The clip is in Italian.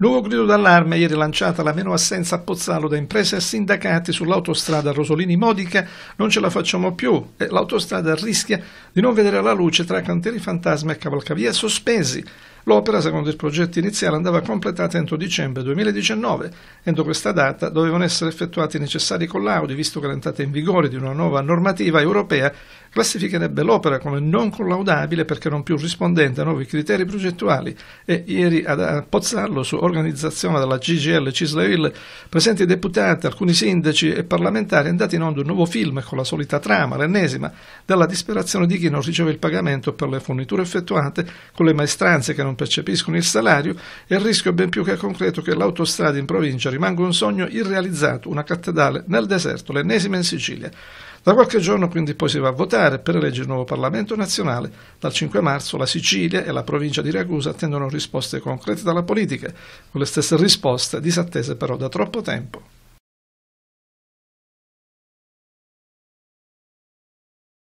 Nuovo grido d'allarme ieri lanciata la meno assenza a Pozzallo da imprese e sindacati sull'autostrada Rosolini-Modica. Non ce la facciamo più e l'autostrada rischia di non vedere la luce tra cantieri fantasma e cavalcavia sospesi. L'opera, secondo il progetto iniziale, andava completata entro dicembre 2019. Entro questa data dovevano essere effettuati i necessari collaudi, visto che l'entrata in vigore di una nuova normativa europea classificherebbe l'opera come non collaudabile perché non più rispondente a nuovi criteri progettuali e ieri a Pozzallo su organizzazione della CGL Cislail presenti deputati, alcuni sindaci e parlamentari è andato in onda un nuovo film con la solita trama, l'ennesima, della disperazione di chi non riceve il pagamento per le forniture effettuate, con le maestranze che non percepiscono il salario e il rischio ben più che concreto che l'autostrada in provincia rimanga un sogno irrealizzato, una cattedrale nel deserto, l'ennesima in Sicilia. Da qualche giorno quindi poi si va a votare per eleggere il nuovo Parlamento nazionale. Dal 5 marzo la Sicilia e la provincia di Ragusa attendono risposte concrete dalla politica, con le stesse risposte disattese però da troppo tempo.